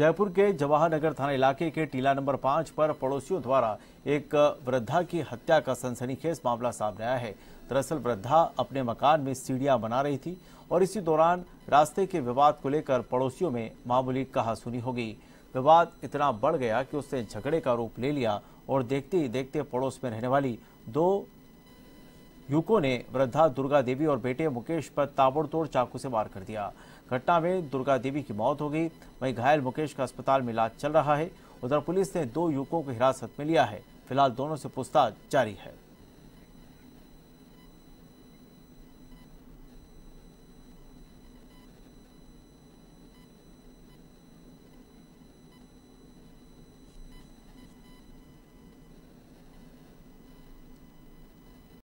जयपुर के जवाहर नगर थाना इलाके के टीला नंबर पांच पर पड़ोसियों द्वारा एक वृद्धा की हत्या का सनसनीखेज मामला सामने आया है दरअसल वृद्धा अपने मकान में सीढ़ियां बना रही थी और इसी दौरान रास्ते के विवाद को लेकर पड़ोसियों में मामूली कहासुनी हो गई विवाद इतना बढ़ गया कि उसने झगड़े का रूप ले लिया और देखते ही देखते पड़ोस में रहने वाली दो युवकों ने वृद्धा दुर्गा देवी और बेटे मुकेश पर ताबड़तोड़ चाकू से वार कर दिया घटना में दुर्गा देवी की मौत हो गई वहीं घायल मुकेश का अस्पताल में इलाज चल रहा है उधर पुलिस ने दो युवकों को हिरासत में लिया है फिलहाल दोनों से पूछताछ जारी है